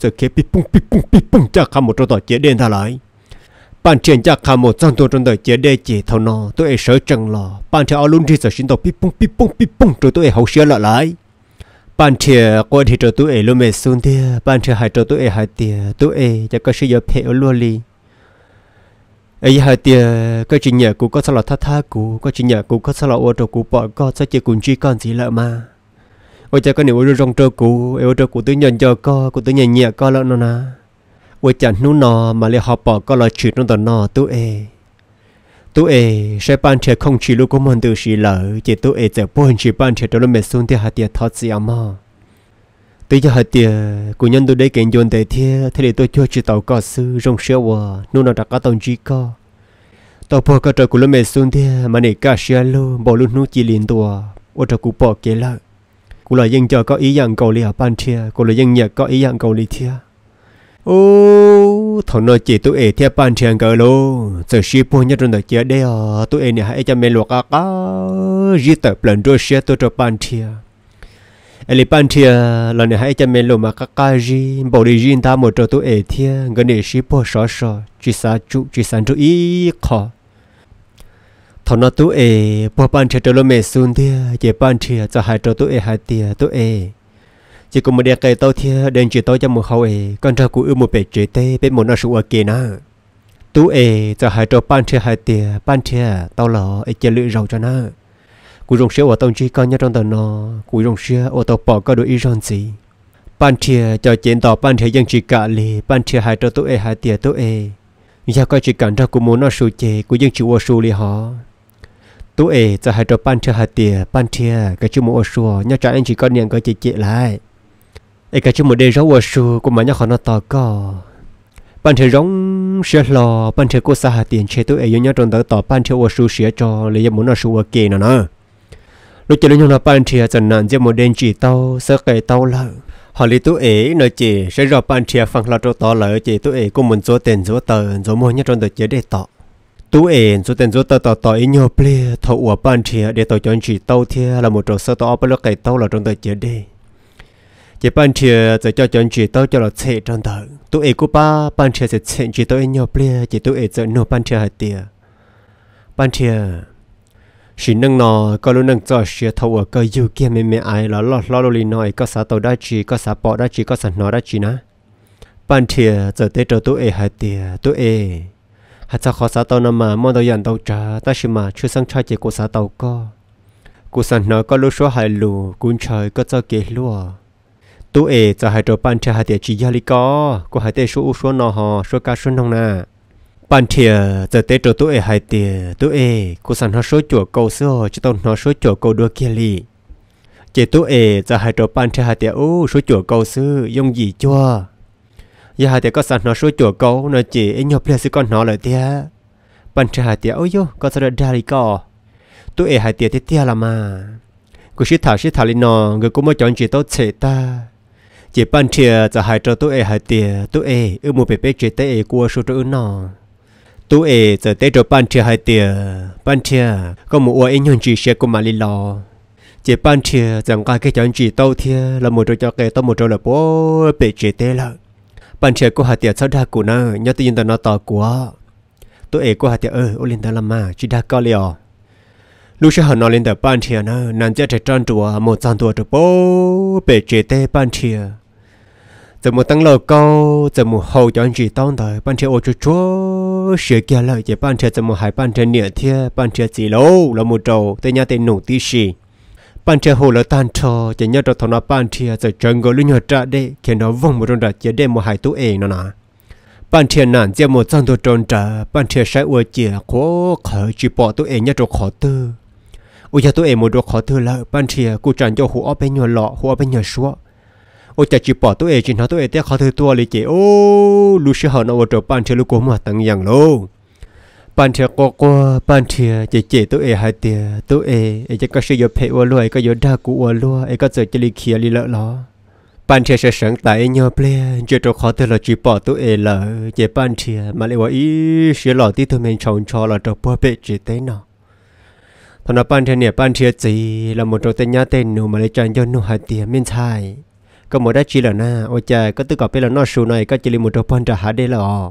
sẽ kia bị bung bị bung bị bung chắc không một chỗ tòa chế đen thà lại bạn trẻ cho cả một trong tôi trong đời chế đề chỉ thâu nó tôi ấy sợ chẳng lo bạn trẻ luôn đi sợ xin tôi pi pung pi pung pi pung rồi tôi ấy hậu sửa lại lại bạn trẻ qua thì cho tôi ấy luôn mệt xuống thì bạn trẻ hại cho tôi ấy hại thì tôi ấy cho có sự giờ phê ở luôn đi ấy hại thì có chuyện nhà của có sao là thắt thắt của có chuyện nhà của có sao là ô tô của bỏ có sao chỉ cùng chi con gì lỡ mà ôi cha cái này ô tô trong trâu của ô tô của tôi nhận cho co của tôi nhận nhẹ co lỡ nó nà วจันนู่นนอมาเลยหอปอก็ลอยฉีดนู่นตอนนอตู้เอตู้เอใช้ปานเชคงชีลูกก็มันตัวชีเหลอเจตู้เอจะพูดชีปานเชตอนเมซุนที่หาเตียทอดเสียมาตัวจะหาเตียกูยันตัวได้เก่งยนแต่เทียทะเลตัวช่วยชีเต่าก็ซื้อรงเชื่อว่านู่นนอดักก็ต้องจีก็ต่อพอก็จะกูเลเมซุนเทียมันเอกาเชียลูบอกลูกนู้จีลินตัวว่าจะกูปอกเกล้ากูเลยยังจะก็อีอย่างเกาหลีอ่ะปานเทียกูเลยยังอยากก็อีอย่างเกาหลีเทีย ô thằng nó chỉ tôi ấy theo bàn trường cờ lô giờ xí bố nhá trong đời kia đây à tôi ấy nhà hãy cho mình luộc cà, cá gì tập lần rồi xe tôi cho bàn trường ấy bàn trường lần này hãy cho mình luộc mà cá cá gì bỏ đi gì ta một cho tụi ấy theo gần đây xí bố sợ sợ chỉ sa chú chỉ san chú ý khó thằng nó tôi ấy bố bàn trường cho lô mẹ xuống thì chỉ bàn trường cho hai cho tôi ấy hai tiệt tôi ấy chỉ có một đứa cây tôi thì đến chỉ tôi cho một hậu ấy còn ra cũng ưu một bể chỉ tê bên một nó sụ ở kia nữa tú ấy cho hai trò ban chia hai tia ban chia tao lò ấy chơi lưỡi rầu cho nó cú rong xíu ở tông chi con nhá trong tờ nó cú rong xíu ở tàu bỏ có đôi ý rong gì ban chia cho chiến tàu ban chia dân chỉ cả lì ban chia hai trò tú ấy hai tia tú ấy giờ coi chỉ cần ra của một nó sụ chê cú dân chỉ ô sụ lì họ tú ấy cho hai trò ban chia hai tia ban chia cái chữ một ô sụ nhá cho anh chỉ con niềng có chỉ chị lại ai cả chỉ một đêm rau su của mà nhá khó nó to co ban thời rong sẽ lò ban thời cô xa hà tiền chế tôi ấy nhớ trong đó tỏ ban thời ô su sẽ cho lấy muốn nó su kì nó nó lúc chơi lên nhau là ban thời dần nản chỉ một đêm chỉ tao sẽ kể tao là họ lý tôi ấy nói chỉ sẽ rõ ban thời phẳng là cho tỏ lại chỉ tôi ấy cũng muốn số tiền số tờ số mua nhớ trong đó chế để tỏ tú ẻn số tiền số tờ tờ tờ ấy nhiều ple thâu ủa ban thìa để tàu chọn chỉ tàu thia là một trò sơ tàu áp lực cái tàu là trong tờ chế đề chỉ ban chia sẽ cho chọn chỉ tôi cho là chạy trong đầu tụi ấy của ba ban chia sẽ chạy chỉ tao nhau bia chỉ tôi ấy giờ nô ban chia hai tia ban chia chỉ nâng nò có lúc nâng cho xe thâu ở cái yêu kia mẹ mẹ ai là lo lo lo lì nói có sao tao đã chỉ có sao bỏ đã chỉ có sao nó đã chỉ ná ban chia giờ tới cho tôi ấy hai tia tôi ấy hạt sao khó sao tao nằm mà mong tao dặn tao trả ta chỉ mà chưa sang trai chỉ có sao tao có của sao nó có lúc số hai lù cũng trời có cho kế lúa tu ê e cho hai trò bàn chia hai tiệt chỉ gia lý có có hai tiệt số số nọ họ số cá số nông nà bàn chia giờ tiệt trò tu ê e hai tiệt tu ê cô sẵn ho số chỗ cầu xưa chứ tao ho số chỗ cầu đua kia li chỉ tu ê e giờ hai trò bàn chia hai tiệt ô số chỗ cầu xưa dùng gì chưa giờ hai tiệt có sẵn ho số chỗ cầu nó chỉ ấy nhập lên sự con nó lại tiệt bàn chia hai tiệt ô yo có sao ra lý có tu ê hai tiệt tiệt tiệt là mà cô sĩ thảo sĩ thảo lý nọ người cũng mới chọn chỉ tao chế ta chỉ ban chia cho hai trò tôi hai tiền tôi ê ư một bé bé chế tê của số trò nó tôi ê giờ tê trò ban chia hai tiền ban chia có một ô anh nhân chỉ sẽ của mà li lo chỉ ban chia chẳng cái cái chẳng chỉ tàu thia là một trò cho cái tàu một trò là bố bé chế tê là ban chia của hai tiền sau ra của nó nhớ tôi nhìn tao nó tao của tôi ê của hai tiền ơi ô liên tao làm mà chỉ đã có liền lúc sau nó lên tờ ban chia nó nàng chơi chơi trăn chùa một trăm tuổi chùa bố bé chế tê ban chia 怎么当老高，怎么好讲几当的，半天我就做学家了，也半天怎么还半天两天，半天几楼了么着，等下得努力些。半天后了单车，人家着头那半天在整个绿鸟扎的，看到望不中的，也得么还都爱呢呐。半天难这么长都长着，半天晒我姐可可去 bỏ 都爱人家可得。我家都爱么着可得了，半天故障就胡二百鸟老，胡二百鸟说。โอ้จะจีปอตัวเอจินหาตัวเอเตียเขาเธอตัวลยเจโอ้ลูเชิฮานเอาตัวปันเชลูกมัตั้งยังโลปันเทชกกัวปันเชเจเจตัวเอหายเตียตัวเอเอจะก็เชื่อเพวัวลวยก็ยอดากูวัวลวยเอก็เจอจะลีเคียลีละล้อปันเทียเสียงตายเงาเปลี่ยนเจตัวขอเธลอจีปอตัวเอเลยเจปันเทียมาเลยว่าอีเสียหล่อที่เธอเมนชงชอหลาจตัวดัเปจีเตนอตอนนั้นปันเทียเนี่ยปันเทียจีเราหมดตัวเตญยาเตนหนูมาเลยจันยนหนูหายเตียไม่ใช่ có một đá chỉ là na ôi cha có tư cọp là nó sù này có chỉ là một trò pan trả hả đây là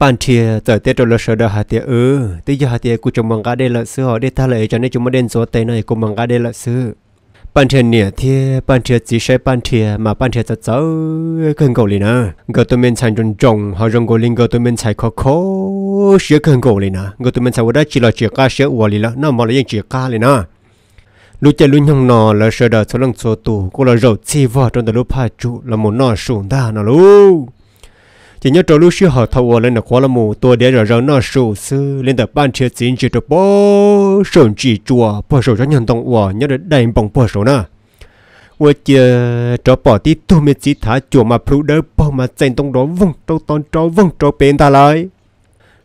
pan chia tờ tết rồi sợ đó hả tiệt ừ tới giờ hả tiệt cụ chồng bằng gà là sư họ để tha lại cho nên chúng mới đến số tệ này cùng bằng gà đây là sư ban thiệt nè thì ban thiệt chỉ sẽ ban thiệt mà ban thiệt thật cháu cần cầu liền à người tôi mình chạy trồng trồng họ trồng cầu liền người tôi mình chạy sẽ cần cầu liền à người tôi mình chạy qua chỉ là chỉ cá sẽ uo liền nó mà là những chỉ cá liền à lúc chơi lúc nhông nò là sợ đợi số lần số tù cô là rầu chi vợ trong đời lúc pha trụ là một nò sủng đa nọ lú chỉ nhớ trâu lúc xưa họ thâu lên là khóa là mù tôi để rồi rầu nọ sủ sư lên tập ban chia chín chỉ trâu bó sủng chỉ chùa bó sủng cho nhân tông ủa nhớ đến đầy bóng bó sủng nè vừa chờ trâu bỏ tí tu mới chỉ thả chùa mà phụ đỡ bó mà chạy tông đó vung tông tông trâu vung trâu bên ta lại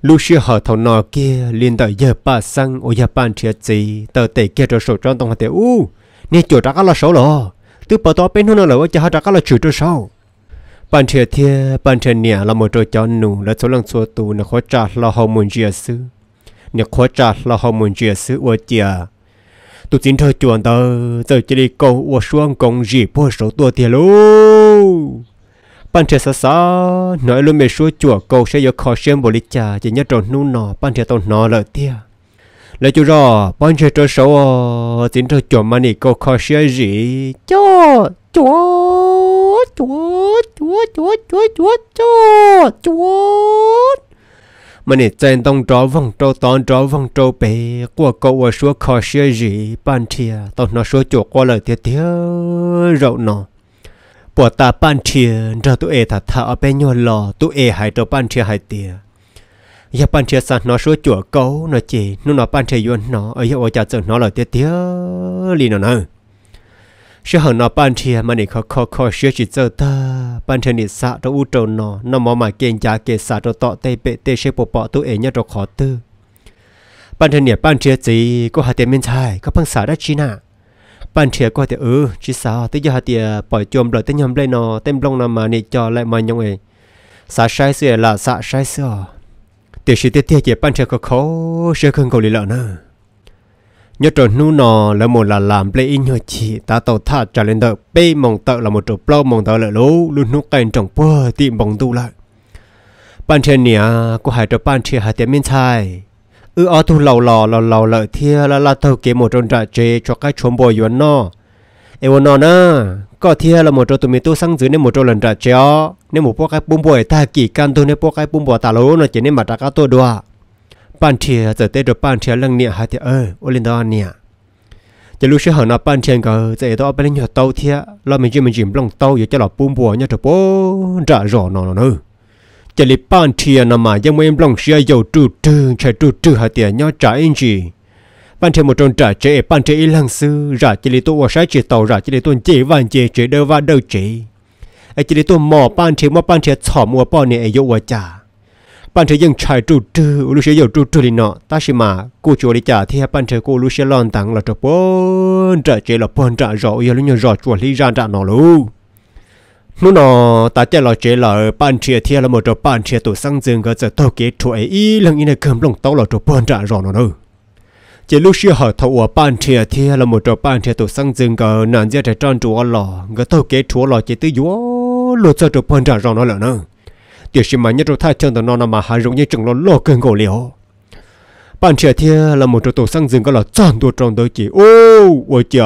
ลูเชียห์ทอนอเกลินต่อเยปาซังโอยาปันเชียจีตอเตเกจโฉจอนตงหัตเตู้นี่จุดรักกันละโฉลอตื้อปิตอเป็นหุวน้าเลยว่าจะหารักกันาะจุดโฉปันเชียเทียปันเชียเนี่ยเราหมดตัวจอนนูและโซลังโซตูนะขอจัดลราหอมุนเจียซึเนี่ยขอจัดลราหอมุนเจียซึ้อว่าจะตุจินเธอจวนเตอเจอจิริโกว่าช่วงกงจีพ่อโฉตัวเทียลู bạn trẻ sa sa nói luôn mẹ số chùa cầu sẽ được khó xem bồ lịch trà chỉ nhất tròn nu nọ bạn trẻ tao nọ lợ tia lỡ chú rõ bạn trẻ trò xấu chính trò chùa mà nị cầu khó xem gì cho chúa chúa chúa chúa chúa chúa chúa chúa mà nị chân tông trò vòng trâu tòn trò vòng trâu bể của cậu ở số khó xem gì bạn trẻ tao nó số chùa qua lợ tia tia rậu nọ ปวดตาปั้นเทียนเราตัวเอถัดทาเอาไปโยนหล่อตัวเอหายตัวปั้นเทียนหายเตียยาปั้นเทียนสันนอช่วยจั่วเกาหนอจีนุ่นนอปั้นเทียนยวนนอเอ้ยโอจ่าเจอนอหล่อเตี้ยเตี้ยลีนอนอเชื่อหนอปั้นเทียนมันนี่เขาคอคอเชื่อจิตเจอตาปั้นเทียนนิสะตัวอูโจนอนอมอมาเกณฑ์ยาเกษาตัวต่อเตเปเตเชปปอตัวเอเนี่ยตัวขอตื้อปั้นเทียนเนี่ยปั้นเทียนจีก็หาเต็ยไม่นช่ยก็พังสาได้ชีน่า bạn trẻ có thể ừ chỉ sao tới giờ thì bỏ chôm lại tới nhầm lên nó tem long nằm mà này cho lại mà nhông ấy xả sai xưa là xả sai xưa tiểu sử tiết tiết bạn trẻ có khó sẽ không có lý lợn nữa nhớ trộn nu nò là một là làm lấy in nhờ chỉ ta tàu thả trả lên đợi bay mong tợ là một chỗ plau mong tợ là lố luôn nu cành trồng bơ tìm bóng tu lại bạn trẻ nia à, có hai trò bạn trẻ hai tiếng minh thai ư ở ờ, thu lầu lò lò lò lợi thia là là thâu kế một trong trại chế cho các chốn bồi yuan nó ê nó nè có thia là một trong tụi mình tu sang dưới nên một trong lần trại chế nên một bộ cái bún bồi ta kỳ can tu nên bộ cái bún bồi ta lố nó chỉ nên mà ta cá tôi đùa ban thia giờ tết rồi ban thia lần nè hai thia ơi ô lên đó nè chỉ lúc sau nó ban thia cái giờ đó bên nhỏ tàu thia lo mình chỉ mình chỉ lòng tàu giờ cho là bún bồi nhau cho bố trả rõ nó nó nữa จะลิปานเทียนมายังไม่บลงเชียอยู่ดูดึงใช้ดูดึงหาเตียนยออจ่าเองจีปันเทียมจนจ่าเจปันเทอีหลังซื้อราจิลิตัวใช้จต่อราจิลิตัวเจวันเจเจเดว่าเดอเจไอจิลิตัวหมอปันเทียมาปันเทียฉอมัวป้อนเนี่ยอายุวจ่าปันเทียยังใช้ดูดึงลูเชียอยู่ดูดึงอลินอตาชิมากูจวลิจ่าที่ให้ปันเทียกูลูเชียลอนตังละจะป้อนจ่าเจละป้อนจ่ารออยู่ลุยรอจวลิจานจ่านอลู nó nó ta chạy lo chế là ban chia thia là một chỗ ban chia tổ sang dương cái giờ tàu kế chuỗi ý lần in này cầm lồng tao là chỗ ban trả rõ nó nữa chỉ lúc xưa họ thầu ở ban chia thia là một chỗ ban chia tổ sang dương cái nạn gia trẻ trang chúa lò cái tàu kế chúa lò chỉ tư yếu luật cho chỗ ban trả rõ nó là nó điều gì mà nhất chỗ thay chân nó nó mà hà dụng như chừng nó lo cơn gỗ liễu ban chia thia là một chỗ tổ sang dương cái là trang tổ trang đôi chỉ ô ôi trời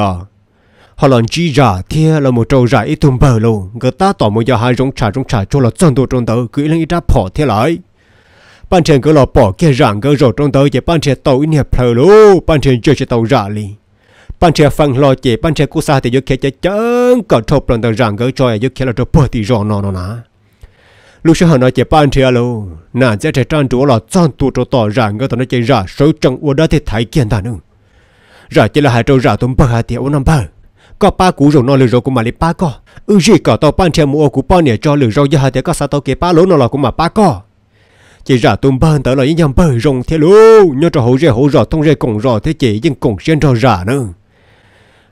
họ lần chi giả thia là một trâu giả ít tùm bờ lù người ta tỏ một giờ hai rong trà rong trà cho là chân đồ trong tàu cứ lên ít ra bỏ thế lại ban trên cứ là bỏ kia rằng cứ rồi trong tàu chỉ ban trên tàu ít nhẹ phờ lù ban trên chơi chơi tàu giả li ban trên phăng lo chỉ ban trên cú sa thì vô kia chơi chân cả thộp lần tàu rằng cứ chơi vô kia là trâu bỏ thì rõ nó nó ná lúc sau họ nói chỉ ban trên lù nà giờ chơi trang chúa là chân tụ cho tỏ rằng người ta nói chơi giả số chân uo đó thì thấy kiện ta nữa giả chỉ là hai trâu giả tùm bờ hai tiệu năm bờ có ba cú rồi nó lừa rồi cũng mà lấy ba co ừ gì cả tao ban theo mua cú bao nè cho lừa rồi giờ hai thế có sao tao kể ba lỗ nó là cũng mà ba co chỉ ra tụm ban tới là những nhầm bờ rồng thế luôn nhớ cho hậu rẻ hậu rò thông rẻ cổng rò thế chỉ nhưng cổng xuyên rò rả nữa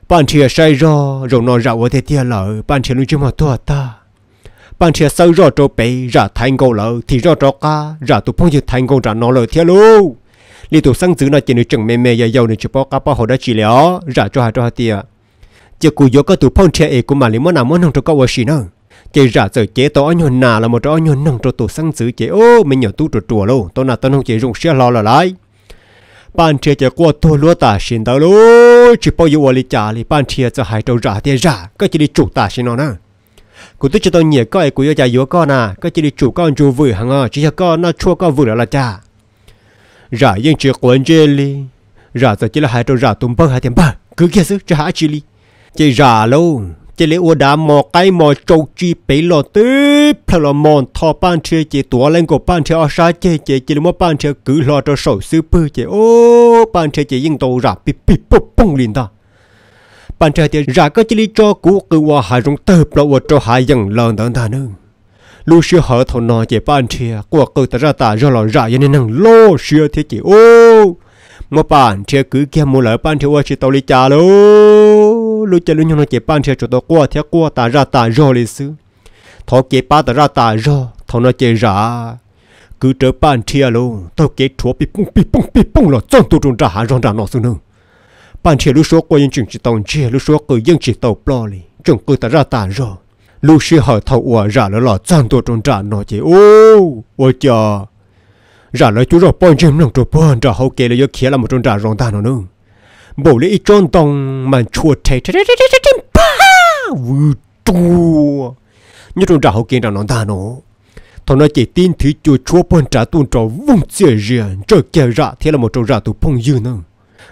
ban chia say rò rồi nó rạo ở thế tia lỡ ban chia luôn chứ mà thua ta ban chia sâu rò trâu bể rả thành công lỡ thì rò trò ca rả tụi phong như thành công rả nó lợ thế lú li tụi sang giữ nó chỉ được chừng mềm mềm dài dầu nữ chụp bao cá bao hồ đã chỉ léo rả cho hà cho hà tia chỉ cú gió có tụ phong che ấy của mà lấy món nào món nông cho câu xí nữa chỉ giả sử chế to nhon nà là một trò nhon nông cho tụ sang giữ chế ô mình nhỏ tu trò chùa luôn tôi nà tôi không chế dùng xe lo là lại ban chế cho qua tôi lúa ta xin tao luôn chỉ bao nhiêu vali trả thì ban chế cho hai trâu giả tiền giả cái chỉ đi chủ ta xin nó nè cú tôi cho tôi nhẹ coi cú yo cha yo con nà cái chỉ đi chủ con dù vừa hàng à chỉ cho con nó chua con vừa là cha giả yên chế quấn chế li giả giờ chỉ là hai trâu giả tụm bao hai thêm bao cứ kia sức cho hai chỉ li chị già luôn, chị lấy u đá mò cái mò trâu chi bể lo tứ phải lò mòn thò ban chơi chị tua lên cổ ban chơi ở xa chị chị chị lấy mò ban chơi cứ lo cho sầu sư bơ chị ô ban chơi chị yên tàu rạp bị bị bốc bông liền ta ban chơi thì ra cái chị lấy cho cú cứ qua hai rong tơ lò u cho hai dần lần đó ta nữa lúc xưa họ thầu nói chị ban chơi của cứ ta ra ta ra lo ra cho nên năng lô xưa thì chị ô mà ban chơi cứ kia mua lại ban chơi qua chị tàu lấy cha luôn lúc chơi lúc nhau nó chơi ban chơi chỗ đó qua thì qua ta ra ta rồi lịch sử thọ chơi ba ta ra ta rồi thọ nó chơi ra cứ chơi ban chia luôn tao chơi chúa bị bung bị bung bị bung rồi trong tụ trung ra hà rong ra nó xuống nữa ban chia lúc số qua những chuyện chỉ tàu chơi lúc số cứ những chỉ tàu bò li chúng cứ ta ra ta rồi lúc xưa họ thọ ủa ra là là trong tụ trung ra nó chơi ô ô chờ ra là chú rồi ban chia nông trụ ban ra hậu kế là yêu kia là một trung ra rong ta nó nữa bổ lễ trôn tông mà chua thế thế thế thế thế thế pa vù tu như trong trả hậu kiện rằng nó ta nó thọ nó chỉ tin thứ chua chua bọn trả tuôn trò vùng chia riêng trở kia ra thế là một trò ra tụ phong dư nữa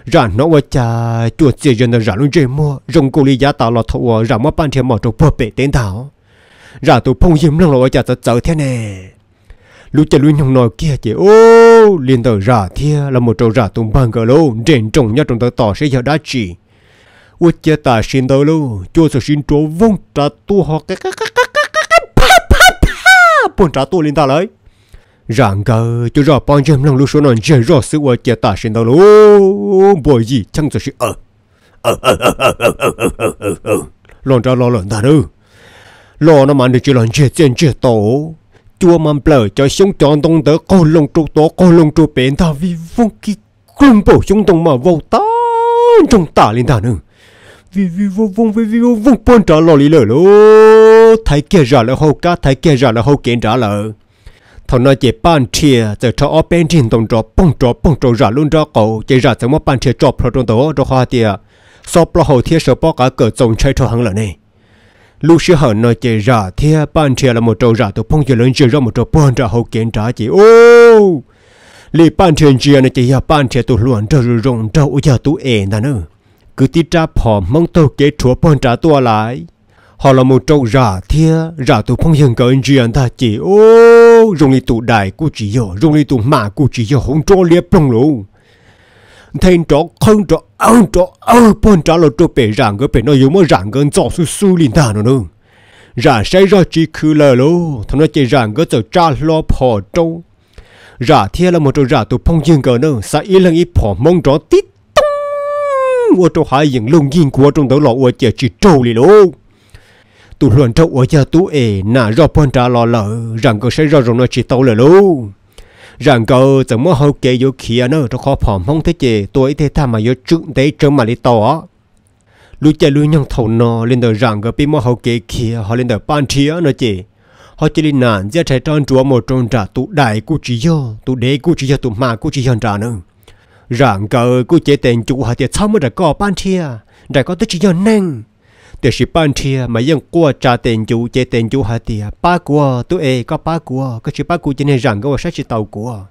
ra nó qua cha chua chia riêng là ra luôn chơi mua rồng cô lý giá tạo là thọ ra mất ban thiên mỏ trò bơ bể tên thảo ra tụ phong dư nữa là qua cha tớ tớ thế này lũ chả lũ nhông nồi kia chị ô liền tờ ra thia là một trâu ra tùng bằng gờ lô trên trồng nhau trong tờ tỏ sẽ giờ đá chỉ ô chia ta xin tờ lô chua sợ xin trố vong trả tu họ cái cái cái cái cái cái pa pa pa bọn trả tu liền ta lấy rằng gờ cho rõ bọn chém lòng lũ số nón chơi rõ sự ô chia ta xin tờ lô bởi gì chẳng sợ sự ờ ờ ờ ờ ờ ờ ờ ờ ờ lòn ra lo lòn ta đâu lo nó mà được chỉ lòn chơi chơi tổ chua mầm bờ cho sống tròn tông tớ cô lông trụ tố cô lông trụ bến ta vì vong kỳ cung bổ sống tông mà vô ta trong ta lên ta nữa vì vì vô vong vì vì vô vong bôn trả lò lý lỡ lô thấy kia ra là hậu cá thấy kia ra là hậu kiến trả lỡ thằng nói chỉ ban chia giờ cho ở bên trên tông trọ bông trọ bông trọ ra luôn ra cầu chỉ ra 怎么办 chia trọ pro trong đó cho hoa tiệt sau bao hậu thiết sợ bao cả cửa trồng chạy cho hắn lỡ này lúc xưa họ nói chơi ra thì ban chia là một trâu ra tôi phong chơi lớn chơi ra một trâu ban ra hậu kiến trả chị ô lì ban chia chơi này chị ya dạ, ban chia tôi luôn trâu rồng trâu giờ tôi ẻn ta nữa cứ tí cha phò mong tôi kế chúa ban trả tôi lại họ là một trâu ra thì ra tôi phong dân chơi anh ta chị ô rồng lì tụ đại của chị yo rồng lì tụ mã của chị yo không trâu liệp trong lũ thành trọ không trọ ông cho ông bôn trả lời cho bé rằng cái bé nó yếu mà rằng cái giọt su su linh ta nó nữa rằng say ra chỉ cứ lờ lô thằng nó chỉ rằng cái giờ trả lời phổ trâu rằng thiên là một trâu rằng tôi phong dương cờ nữa sa y lần y phò mong rõ tít tung ô trâu hai những lông yên của trong đó là ô chỉ chỉ trâu lì lô tôi luận trâu ở cha tụ ê nà do bôn trả lời rằng cái say ra rồi nó chỉ tàu lờ lô rằng cậu chẳng mơ hậu kê yếu kia nó cho khó phỏng không thế chế tôi thế tham mà yếu trụng đấy trông mà lý tỏ lúc chạy lưu nhông thầu nó lên đời rằng cậu bị mơ hậu kê kia họ lên đời ban chia nữa chế họ chỉ lên nản ra trái tròn chúa một tròn trả tụ đại của chỉ do tụ đế của chỉ do tụ mà của chỉ do trả nữa rằng cậu của chế tiền chủ họ thì sao mới đã có ban chia à, đã có tới chỉ do năng thì sĩ ban chia mà dân qua trả tiền chủ chế tiền chủ hả thì ba của tôi e có ba của có sĩ ba của cho nên rằng có sát sĩ tàu của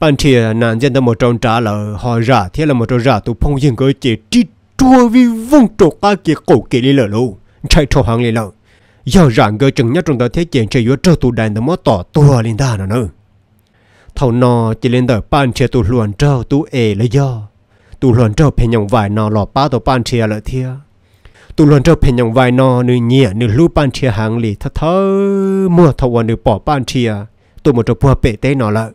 ban chia nàng dân ta một trong trả là họ ra thế là một trong ra tôi phong dân cơ chế chỉ chua vì vung trộn ba kia cổ kỳ lý lỡ lù chạy trộn hàng lên lỡ do rằng cơ chừng nhất trong đó thế chuyện chơi với trơ tụ đàn nó mất tỏ tua lên đà nữa nữa thầu nò chỉ lên đời ban chia tụ luồn trơ tụ e là do tụ luồn trơ phải nhộng vài nò lọ ba tụ ban chia lỡ thiệt tu luôn cho phe nhộng vai nó nữ nhẹ nữ lu ban chia hàng lì thơ thơ mua thọ và nữ bỏ ban chia tôi một trong phù hợp tế nó là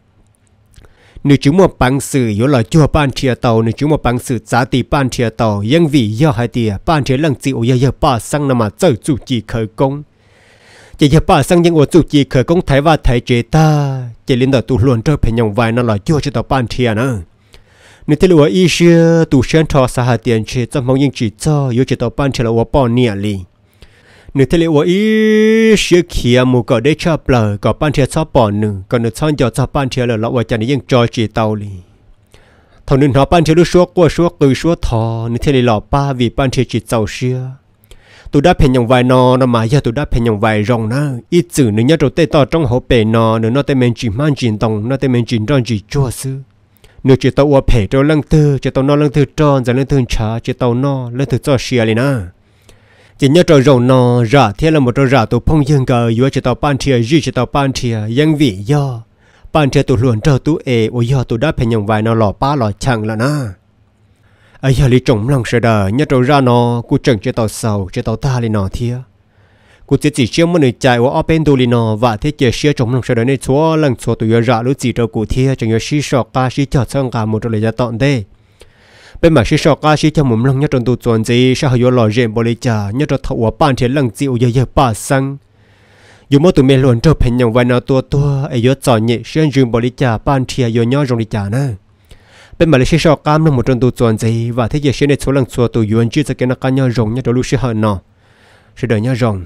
nữ chúng một bằng sự yếu là chưa ban chia tàu nữ chúng một bằng sự giá tỷ ban chia tàu nhưng vì do hai tỷ ban chia lần chịu do do ba sang nằm mà trở chủ khởi công chỉ do sang nhưng ở chủ chỉ khởi công thái và thái chế ta chỉ liên đạo tu luôn cho phe nhộng vai nó là chưa cho tàu ban chia nữa nếu thế lúa ít xưa tu sơn thọ xã hà tiền chế trong mong những chỉ cho yêu chế tàu ban chế là quả bỏ nhẹ li nếu thế lúa ít xưa kia mù có để cho bờ có ban chế cho bỏ nử còn được son cho cho ban chế là lão quả chả những cho chỉ tàu li thằng nên họ ban chế lúc suốt qua suốt từ suốt thọ nếu thế lúa ba vì ban chế chỉ tàu xưa tụ đã phèn nhộng vài nò nó mà giờ tụ đã phèn nhộng vài rồng nó ít chữ nữa nhớ rồi tê to trong hộp bể nò nữa nó tê mình chỉ mang chỉ tòng nó tê mình chỉ trong chỉ chua xưa nếu chỉ tàu ở phe cho lăng tư chỉ tàu nó lăng tư tròn giờ lăng tư chả chỉ tàu nó lăng tư cho xia lên à chỉ nhớ trò rồng nó rả thế là một trò rả tụ phong dương cờ vừa chỉ tàu ban chia duy chỉ tàu ban chia yang vị do ban chia tụ luồn trò tụ e ô do tụ đã phải nhồng vài nó lò ba lò chẳng là na ấy giờ lý trống lòng sợ đờ nhớ trò ra nó cú chẳng chỉ tàu sầu chỉ tàu ta lên nó thiệt cụ chỉ chỉ chia một người chạy của open đồ và thế chỉ chia chống lòng sau đó nên chúa lần chúa tự giờ ra lúc chỉ cho cụ thi cho nhớ sĩ sọ ca sĩ cho sang cả một lời gia tọn đây bên mà sĩ sọ ca sĩ cho mồm lòng nhất trong tụ chuẩn gì sao hiểu lò rèn bồi trả nhất trong thầu ở bàn thiên lần chịu giờ giờ ba sang dù mỗi tụi mình luôn trở thành những vai nào tua tua ai nhớ chọn nhẹ xuyên rừng bồi trả bàn thiên giờ nhau trong đi trả nữa bên mà lấy sĩ sọ cam là một trong tụ chuẩn gì và thế chỉ xuyên để số lần chúa tự yuan chưa sẽ cái nó cá nhau rồng nhất trong lúc sĩ hận nọ sẽ đợi nhau rồng